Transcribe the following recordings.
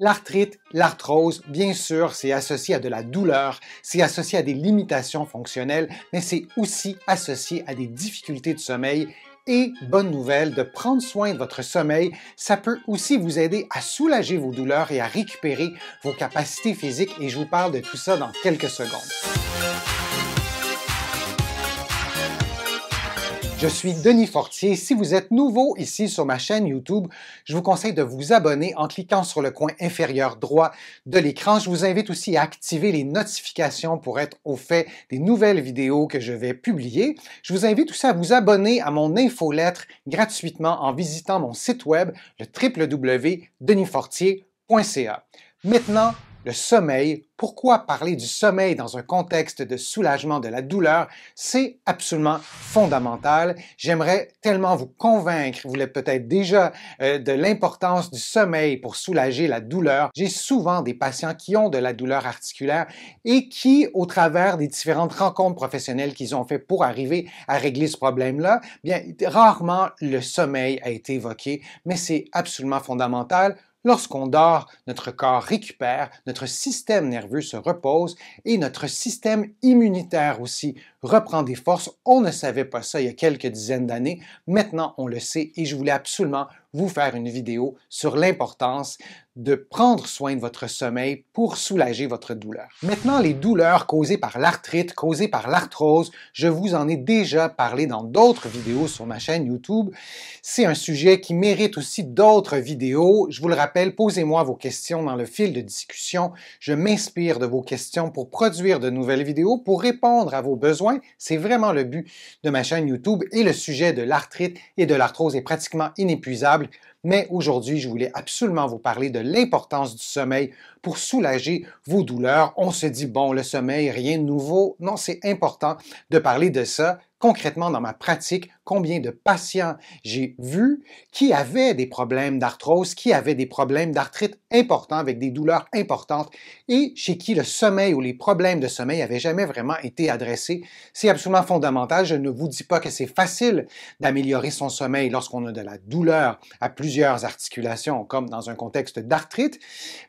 L'arthrite, l'arthrose, bien sûr, c'est associé à de la douleur, c'est associé à des limitations fonctionnelles, mais c'est aussi associé à des difficultés de sommeil. Et bonne nouvelle, de prendre soin de votre sommeil, ça peut aussi vous aider à soulager vos douleurs et à récupérer vos capacités physiques, et je vous parle de tout ça dans quelques secondes. Je suis Denis Fortier. Si vous êtes nouveau ici sur ma chaîne YouTube, je vous conseille de vous abonner en cliquant sur le coin inférieur droit de l'écran. Je vous invite aussi à activer les notifications pour être au fait des nouvelles vidéos que je vais publier. Je vous invite aussi à vous abonner à mon infolettre gratuitement en visitant mon site web le www.denisfortier.ca. Maintenant, le sommeil, pourquoi parler du sommeil dans un contexte de soulagement de la douleur, c'est absolument fondamental. J'aimerais tellement vous convaincre, vous l'êtes peut-être déjà, euh, de l'importance du sommeil pour soulager la douleur. J'ai souvent des patients qui ont de la douleur articulaire et qui, au travers des différentes rencontres professionnelles qu'ils ont fait pour arriver à régler ce problème-là, bien, rarement le sommeil a été évoqué, mais c'est absolument fondamental. Lorsqu'on dort, notre corps récupère, notre système nerveux se repose et notre système immunitaire aussi reprend des forces. On ne savait pas ça il y a quelques dizaines d'années. Maintenant, on le sait et je voulais absolument vous faire une vidéo sur l'importance de prendre soin de votre sommeil pour soulager votre douleur. Maintenant, les douleurs causées par l'arthrite, causées par l'arthrose, je vous en ai déjà parlé dans d'autres vidéos sur ma chaîne YouTube. C'est un sujet qui mérite aussi d'autres vidéos. Je vous le rappelle, posez-moi vos questions dans le fil de discussion. Je m'inspire de vos questions pour produire de nouvelles vidéos, pour répondre à vos besoins. C'est vraiment le but de ma chaîne YouTube et le sujet de l'arthrite et de l'arthrose est pratiquement inépuisable mais aujourd'hui, je voulais absolument vous parler de l'importance du sommeil pour soulager vos douleurs. On se dit, bon, le sommeil, rien de nouveau. Non, c'est important de parler de ça concrètement dans ma pratique combien de patients j'ai vus qui avaient des problèmes d'arthrose, qui avaient des problèmes d'arthrite importants avec des douleurs importantes et chez qui le sommeil ou les problèmes de sommeil n'avaient jamais vraiment été adressés. C'est absolument fondamental. Je ne vous dis pas que c'est facile d'améliorer son sommeil lorsqu'on a de la douleur à plusieurs articulations, comme dans un contexte d'arthrite,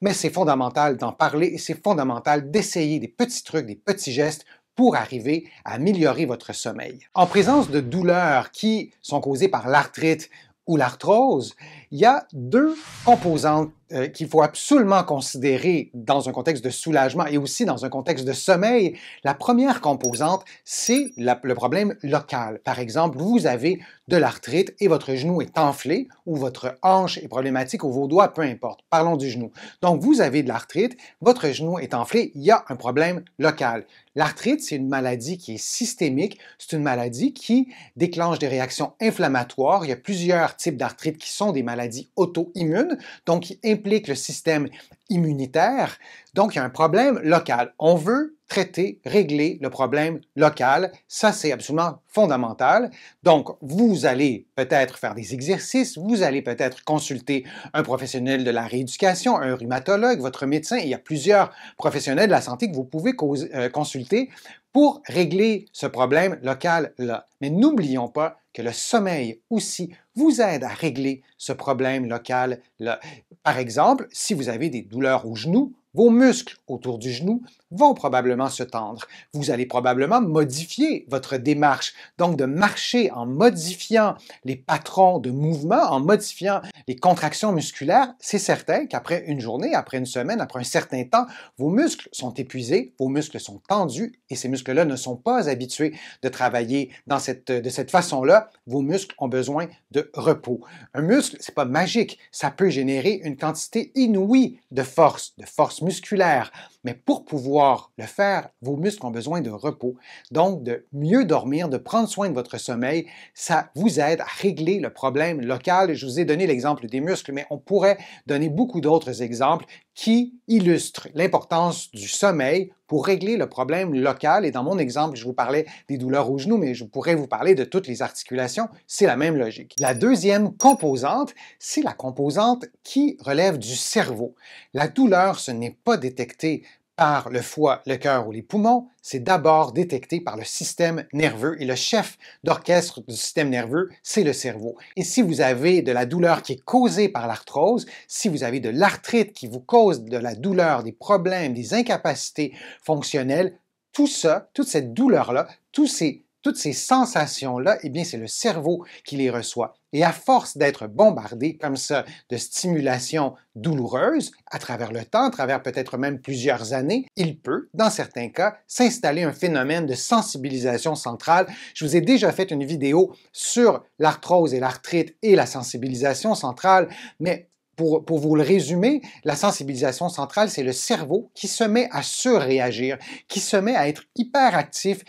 mais c'est fondamental d'en parler et c'est fondamental d'essayer des petits trucs, des petits gestes pour arriver à améliorer votre sommeil. En présence de douleurs qui sont causées par l'arthrite ou l'arthrose, il y a deux composantes euh, qu'il faut absolument considérer dans un contexte de soulagement et aussi dans un contexte de sommeil. La première composante, c'est le problème local. Par exemple, vous avez de l'arthrite et votre genou est enflé ou votre hanche est problématique ou vos doigts, peu importe. Parlons du genou. Donc, vous avez de l'arthrite, votre genou est enflé, il y a un problème local. L'arthrite, c'est une maladie qui est systémique, c'est une maladie qui déclenche des réactions inflammatoires. Il y a plusieurs types d'arthrite qui sont des maladies maladie auto immune donc qui implique le système immunitaire. Donc, il y a un problème local. On veut traiter, régler le problème local. Ça, c'est absolument fondamental. Donc, vous allez peut-être faire des exercices, vous allez peut-être consulter un professionnel de la rééducation, un rhumatologue, votre médecin. Il y a plusieurs professionnels de la santé que vous pouvez euh, consulter pour régler ce problème local-là. Mais n'oublions pas que le sommeil aussi vous aide à régler ce problème local. -là. Par exemple, si vous avez des douleurs au genou, vos muscles autour du genou vont probablement se tendre. Vous allez probablement modifier votre démarche, donc de marcher en modifiant les patrons de mouvement, en modifiant les contractions musculaires. C'est certain qu'après une journée, après une semaine, après un certain temps, vos muscles sont épuisés, vos muscles sont tendus et ces muscles-là ne sont pas habitués de travailler dans cette, de cette façon-là. Vos muscles ont besoin de repos. Un muscle, c'est pas magique, ça peut générer une quantité inouïe de force, de force musculaire. Mais pour pouvoir le faire, vos muscles ont besoin de repos. Donc, de mieux dormir, de prendre soin de votre sommeil, ça vous aide à régler le problème local. Je vous ai donné l'exemple des muscles, mais on pourrait donner beaucoup d'autres exemples qui illustrent l'importance du sommeil pour régler le problème local. Et dans mon exemple, je vous parlais des douleurs au genou, mais je pourrais vous parler de toutes les articulations. C'est la même logique. La deuxième composante, c'est la composante qui relève du cerveau. La douleur, ce n'est pas détectée par le foie, le cœur ou les poumons, c'est d'abord détecté par le système nerveux et le chef d'orchestre du système nerveux, c'est le cerveau. Et si vous avez de la douleur qui est causée par l'arthrose, si vous avez de l'arthrite qui vous cause de la douleur, des problèmes, des incapacités fonctionnelles, tout ça, toute cette douleur-là, tous ces toutes ces sensations-là, eh bien, c'est le cerveau qui les reçoit. Et à force d'être bombardé comme ça de stimulations douloureuses, à travers le temps, à travers peut-être même plusieurs années, il peut, dans certains cas, s'installer un phénomène de sensibilisation centrale. Je vous ai déjà fait une vidéo sur l'arthrose et l'arthrite et la sensibilisation centrale, mais pour, pour, vous le résumer, la sensibilisation centrale, c'est le cerveau qui se met à surréagir, qui se met à être hyperactif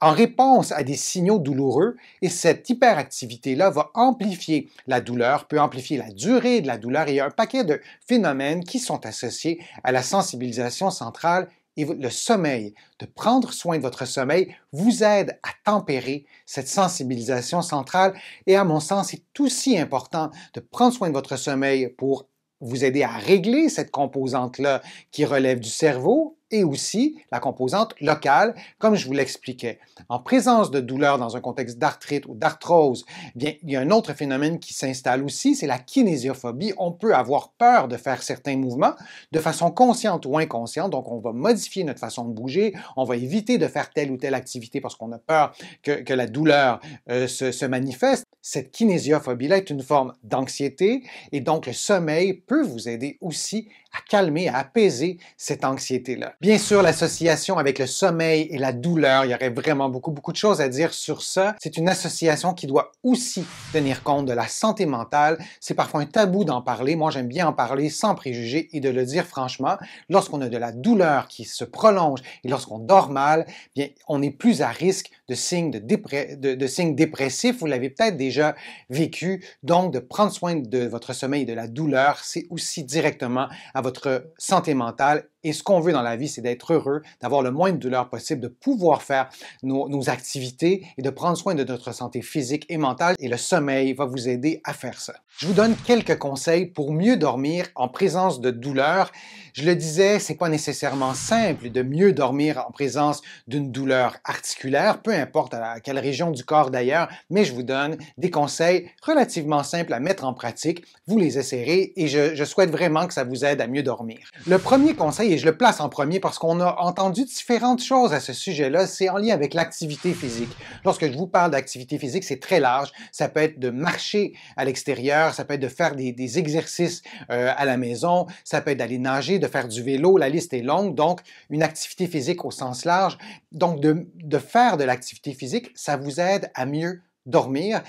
en réponse à des signaux douloureux et cette hyperactivité-là va amplifier la douleur, peut amplifier la durée de la douleur et il y a un paquet de phénomènes qui sont associés à la sensibilisation centrale et le sommeil, de prendre soin de votre sommeil, vous aide à tempérer cette sensibilisation centrale et à mon sens, c'est aussi important de prendre soin de votre sommeil pour vous aider à régler cette composante-là qui relève du cerveau et aussi la composante locale, comme je vous l'expliquais. En présence de douleur dans un contexte d'arthrite ou d'arthrose, eh bien, il y a un autre phénomène qui s'installe aussi, c'est la kinésiophobie. On peut avoir peur de faire certains mouvements de façon consciente ou inconsciente, donc on va modifier notre façon de bouger, on va éviter de faire telle ou telle activité parce qu'on a peur que, la douleur euh, se manifeste. Cette kinésiophobie-là est une forme d'anxiété et donc le sommeil peut vous aider aussi à calmer, à apaiser cette anxiété-là. Bien sûr, l'association avec le sommeil et la douleur, il y aurait vraiment beaucoup, beaucoup de choses à dire sur ça. C'est une association qui doit aussi tenir compte de la santé mentale. C'est parfois un tabou d'en parler. Moi, j'aime bien en parler sans préjugé et de le dire franchement. Lorsqu'on a de la douleur qui se prolonge et lorsqu'on dort mal, bien, on est plus à risque de signes, de de signes dépressifs. Vous l'avez peut-être déjà vécu. Donc, de prendre soin de votre sommeil et de la douleur, c'est aussi directement à votre santé mentale et ce qu'on veut dans la vie, c'est d'être heureux, d'avoir le moins de douleur possible, de pouvoir faire nos, activités et de prendre soin de notre santé physique et mentale. Et le sommeil va vous aider à faire ça. Je vous donne quelques conseils pour mieux dormir en présence de douleurs. Je le disais, c'est pas nécessairement simple de mieux dormir en présence d'une douleur articulaire, peu importe à quelle région du corps d'ailleurs, mais je vous donne des conseils relativement simples à mettre en pratique. Vous les essayerez et je souhaite vraiment que ça vous aide à mieux dormir. Le premier conseil et je le place en premier parce qu'on a entendu différentes choses à ce sujet-là. C'est en lien avec l'activité physique. Lorsque je vous parle d'activité physique, c'est très large. Ça peut être de marcher à l'extérieur, ça peut être de faire des, exercices euh, à la maison, ça peut être d'aller nager, de faire du vélo. La liste est longue, donc une activité physique au sens large. Donc de faire de l'activité physique, ça vous aide à mieux dormir,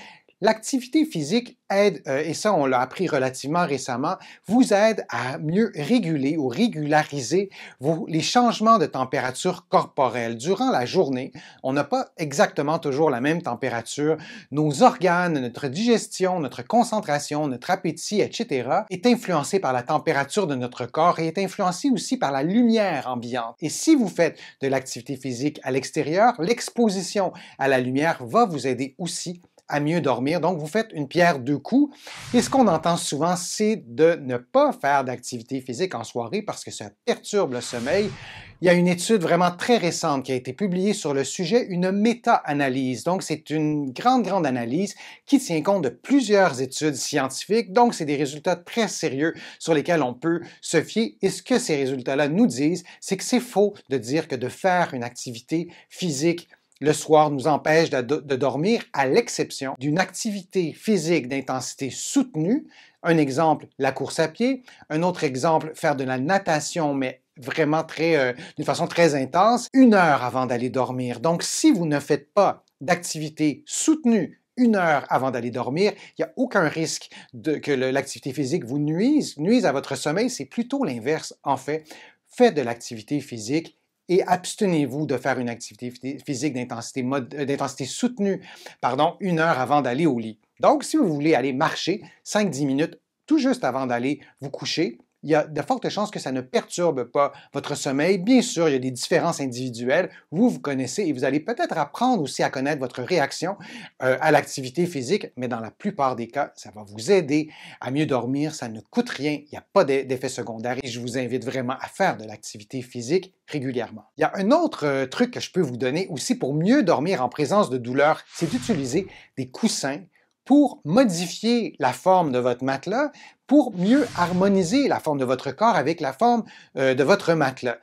L'activité physique aide, euh, et ça on l'a appris relativement récemment, vous aide à mieux réguler ou régulariser les changements de température corporelle. Durant la journée, on n'a pas exactement toujours la même température. Nos organes, notre digestion, notre concentration, notre appétit, etc. est influencé par la température de notre corps et est influencé aussi par la lumière ambiante. Et si vous faites de l'activité physique à l'extérieur, l'exposition à la lumière va vous aider aussi à mieux dormir. Donc, vous faites une pierre deux coups. Et ce qu'on entend souvent, c'est de ne pas faire d'activité physique en soirée parce que ça perturbe le sommeil. Il y a une étude vraiment très récente qui a été publiée sur le sujet, une méta-analyse. Donc, c'est une grande, grande analyse qui tient compte de plusieurs études scientifiques. Donc, c'est des résultats très sérieux sur lesquels on peut se fier. Et ce que ces résultats-là nous disent, c'est que c'est faux de dire que de faire une activité physique le soir nous empêche de, dormir, à l'exception d'une activité physique d'intensité soutenue. Un exemple, la course à pied. Un autre exemple, faire de la natation, mais vraiment très, euh, d'une façon très intense, une heure avant d'aller dormir. Donc, si vous ne faites pas d'activité soutenue une heure avant d'aller dormir, il n'y a aucun risque de, que l'activité physique vous nuise, nuise à votre sommeil. C'est plutôt l'inverse, en fait. Faites de l'activité physique et abstenez-vous de faire une activité physique euh, d'intensité soutenue pardon, une heure avant d'aller au lit. Donc, si vous voulez aller marcher 5-10 minutes tout juste avant d'aller vous coucher, il y a de fortes chances que ça ne perturbe pas votre sommeil. Bien sûr, il y a des différences individuelles. Vous, vous connaissez et vous allez peut-être apprendre aussi à connaître votre réaction euh, à l'activité physique, mais dans la plupart des cas, ça va vous aider à mieux dormir. Ça ne coûte rien. Il n'y a pas d'effet secondaire et je vous invite vraiment à faire de l'activité physique régulièrement. Il y a un autre euh, truc que je peux vous donner aussi pour mieux dormir en présence de douleur. c'est d'utiliser des coussins pour modifier la forme de votre matelas, pour mieux harmoniser la forme de votre corps avec la forme euh, de votre matelas.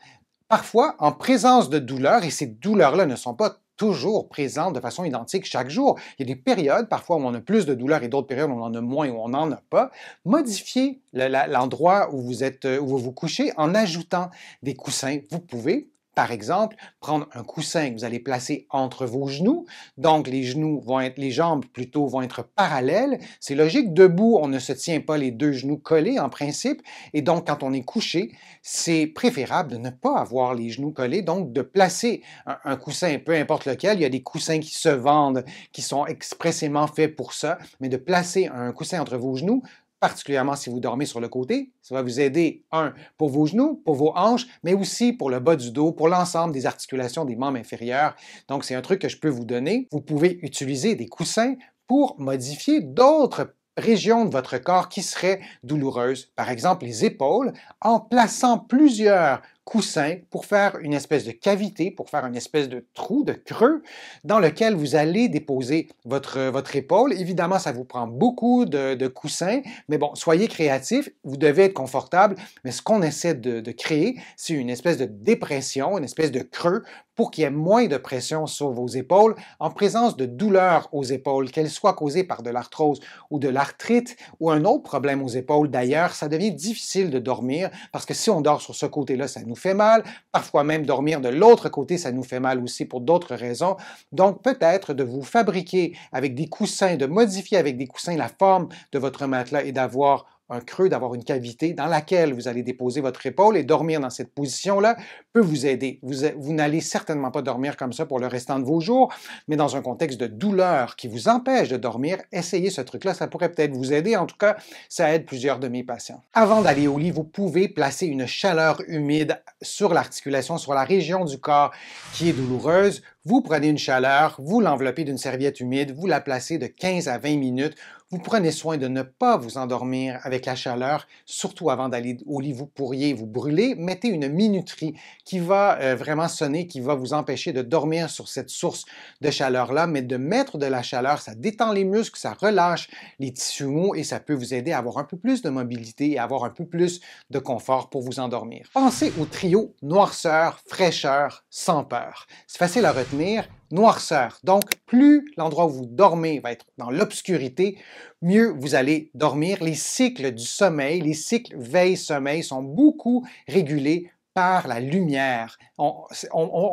Parfois, en présence de douleurs, et ces douleurs-là ne sont pas toujours présentes de façon identique chaque jour. Il y a des périodes, parfois, où on a plus de douleurs et d'autres périodes où on en a moins, ou on n'en a pas. Modifiez l'endroit où êtes, euh, où vous vous couchez en ajoutant des coussins. Vous pouvez par exemple, prendre un coussin que vous allez placer entre vos genoux, donc les genoux vont être, les jambes plutôt vont être parallèles. C'est logique, debout, on ne se tient pas les deux genoux collés en principe, et donc quand on est couché, c'est préférable de ne pas avoir les genoux collés, donc de placer un, un coussin, peu importe lequel, il y a des coussins qui se vendent, qui sont expressément faits pour ça, mais de placer un coussin entre vos genoux particulièrement si vous dormez sur le côté. Ça va vous aider, un, pour vos genoux, pour vos hanches, mais aussi pour le bas du dos, pour l'ensemble des articulations des membres inférieurs. Donc, c'est un truc que je peux vous donner. Vous pouvez utiliser des coussins pour modifier d'autres régions de votre corps qui seraient douloureuses, par exemple les épaules, en plaçant plusieurs coussin pour faire une espèce de cavité, pour faire une espèce de trou, de creux, dans lequel vous allez déposer votre, euh, votre épaule. Évidemment, ça vous prend beaucoup de, coussins, mais bon, soyez créatif, vous devez être confortable, mais ce qu'on essaie de, de créer, c'est une espèce de dépression, une espèce de creux pour qu'il y ait moins de pression sur vos épaules en présence de douleurs aux épaules, qu'elles soient causées par de l'arthrose ou de l'arthrite ou un autre problème aux épaules. D'ailleurs, ça devient difficile de dormir parce que si on dort sur ce côté-là, ça nous fait mal, parfois même dormir de l'autre côté, ça nous fait mal aussi pour d'autres raisons. Donc peut-être de vous fabriquer avec des coussins, de modifier avec des coussins la forme de votre matelas et d'avoir un creux, d'avoir une cavité dans laquelle vous allez déposer votre épaule et dormir dans cette position-là peut vous aider. Vous, vous n'allez certainement pas dormir comme ça pour le restant de vos jours, mais dans un contexte de douleur qui vous empêche de dormir, essayez ce truc-là, ça pourrait peut-être vous aider. En tout cas, ça aide plusieurs de mes patients. Avant d'aller au lit, vous pouvez placer une chaleur humide sur l'articulation, sur la région du corps qui est douloureuse. Vous prenez une chaleur, vous l'enveloppez d'une serviette humide, vous la placez de 15 à 20 minutes vous prenez soin de ne pas vous endormir avec la chaleur, surtout avant d'aller au lit, vous pourriez vous brûler. Mettez une minuterie qui va euh, vraiment sonner, qui va vous empêcher de dormir sur cette source de chaleur-là, mais de mettre de la chaleur, ça détend les muscles, ça relâche les tissus mous et ça peut vous aider à avoir un peu plus de mobilité et avoir un peu plus de confort pour vous endormir. Pensez au trio noirceur, fraîcheur, sans peur. C'est facile à retenir noirceur. Donc, plus l'endroit où vous dormez va être dans l'obscurité, mieux vous allez dormir. Les cycles du sommeil, les cycles veille-sommeil sont beaucoup régulés par la lumière. On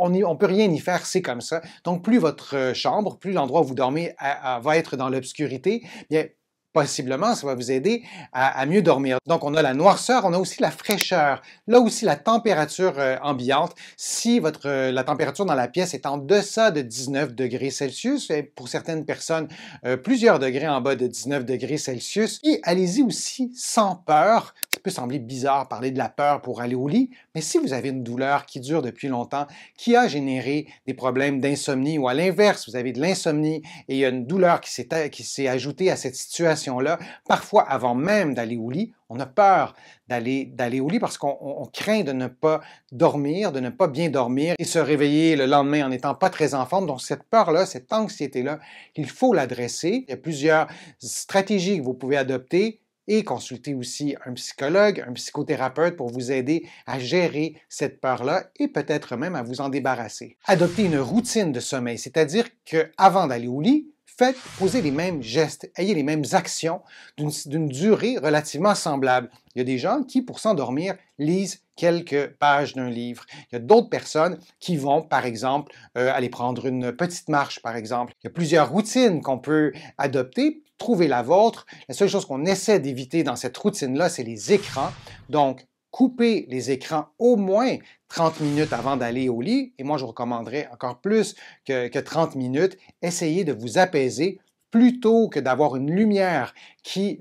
ne peut rien y faire, c'est comme ça. Donc, plus votre euh, chambre, plus l'endroit où vous dormez va être dans l'obscurité, bien possiblement, ça va vous aider à, mieux dormir. Donc, on a la noirceur, on a aussi la fraîcheur. Là aussi, la température euh, ambiante. Si euh, la température dans la pièce est en deçà de 19 degrés Celsius, pour certaines personnes, euh, plusieurs degrés en bas de 19 degrés Celsius. Et allez-y aussi sans peur. Ça peut sembler bizarre parler de la peur pour aller au lit, mais si vous avez une douleur qui dure depuis longtemps, qui a généré des problèmes d'insomnie, ou à l'inverse, vous avez de l'insomnie et il y a une douleur qui s'est ajoutée à cette situation-là, parfois avant même d'aller au lit, on a peur d'aller au lit parce qu'on craint de ne pas dormir, de ne pas bien dormir et se réveiller le lendemain en n'étant pas très en forme. Donc cette peur-là, cette anxiété-là, il faut l'adresser. Il y a plusieurs stratégies que vous pouvez adopter et consulter aussi un psychologue, un psychothérapeute pour vous aider à gérer cette peur-là et peut-être même à vous en débarrasser. Adoptez une routine de sommeil, c'est-à-dire que avant d'aller au lit, faites, poser les mêmes gestes, ayez les mêmes actions d'une durée relativement semblable. Il y a des gens qui, pour s'endormir, lisent quelques pages d'un livre. Il y a d'autres personnes qui vont, par exemple, euh, aller prendre une petite marche, par exemple. Il y a plusieurs routines qu'on peut adopter. Trouvez la vôtre. La seule chose qu'on essaie d'éviter dans cette routine-là, c'est les écrans. Donc, Coupez les écrans au moins 30 minutes avant d'aller au lit, et moi je recommanderais encore plus que, que 30 minutes, essayez de vous apaiser plutôt que d'avoir une lumière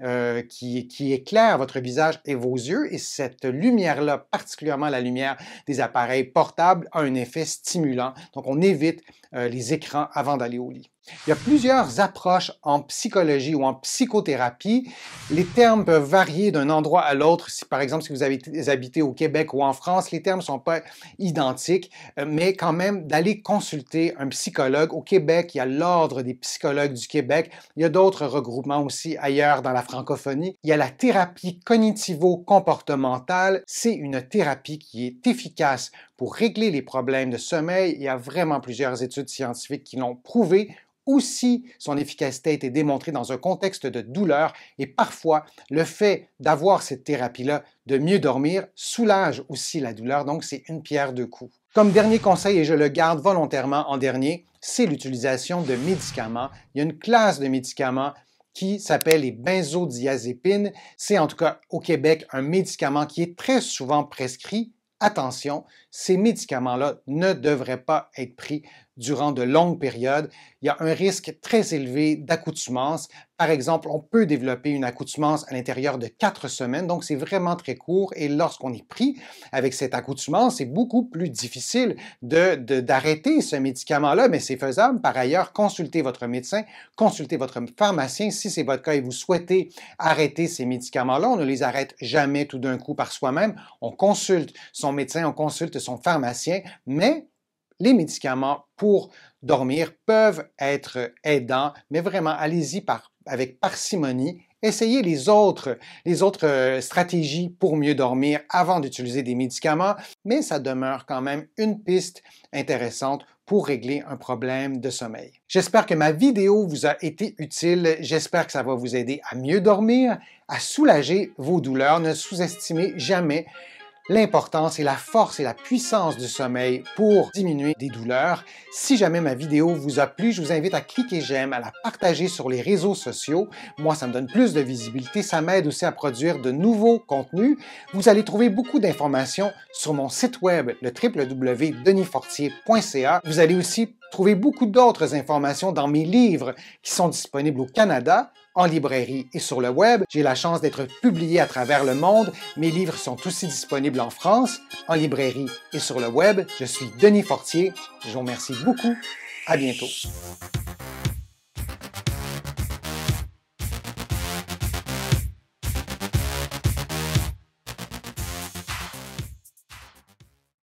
euh, qui, qui, éclaire votre visage et vos yeux. Et cette lumière-là, particulièrement la lumière des appareils portables, a un effet stimulant. Donc, on évite euh, les écrans avant d'aller au lit. Il y a plusieurs approches en psychologie ou en psychothérapie. Les termes peuvent varier d'un endroit à l'autre. par exemple, si vous habitez au Québec ou en France, les termes ne sont pas identiques, euh, mais quand même d'aller consulter un psychologue. Au Québec, il y a l'Ordre des psychologues du Québec il y a d'autres regroupements aussi ailleurs dans la francophonie. Il y a la thérapie cognitivo-comportementale. C'est une thérapie qui est efficace pour régler les problèmes de sommeil. Il y a vraiment plusieurs études scientifiques qui l'ont prouvé aussi son efficacité a été démontrée dans un contexte de douleur et parfois le fait d'avoir cette thérapie-là, de mieux dormir, soulage aussi la douleur, donc c'est une pierre de coups. Comme dernier conseil, et je le garde volontairement en dernier, c'est l'utilisation de médicaments. Il y a une classe de médicaments qui s'appelle les benzodiazépines. C'est en tout cas au Québec un médicament qui est très souvent prescrit. Attention, ces médicaments-là ne devraient pas être pris durant de longues périodes, il y a un risque très élevé d'accoutumance. Par exemple, on peut développer une accoutumance à l'intérieur de quatre semaines, donc c'est vraiment très court. Et lorsqu'on est pris avec cette accoutumance, c'est beaucoup plus difficile d'arrêter de, ce médicament-là, mais c'est faisable. Par ailleurs, consultez votre médecin, consultez votre pharmacien si c'est votre cas et vous souhaitez arrêter ces médicaments-là. On ne les arrête jamais tout d'un coup par soi-même. On consulte son médecin, on consulte son pharmacien, mais les médicaments pour dormir peuvent être aidants, mais vraiment, allez-y avec parcimonie. Essayez les autres, les autres euh, stratégies pour mieux dormir avant d'utiliser des médicaments, mais ça demeure quand même une piste intéressante pour régler un problème de sommeil. J'espère que ma vidéo vous a été utile, j'espère que ça va vous aider à mieux dormir, à soulager vos douleurs, ne sous-estimez jamais l'importance et la force et la puissance du sommeil pour diminuer des douleurs. Si jamais ma vidéo vous a plu, je vous invite à cliquer j'aime, à la partager sur les réseaux sociaux. Moi, ça me donne plus de visibilité, ça m'aide aussi à produire de nouveaux contenus. Vous allez trouver beaucoup d'informations sur mon site web, le www.denisfortier.ca. Vous allez aussi trouver beaucoup d'autres informations dans mes livres qui sont disponibles au Canada, en librairie et sur le web. J'ai la chance d'être publié à travers le monde. Mes livres sont aussi disponibles en France, en librairie et sur le web. Je suis Denis Fortier. Je vous remercie beaucoup. À bientôt.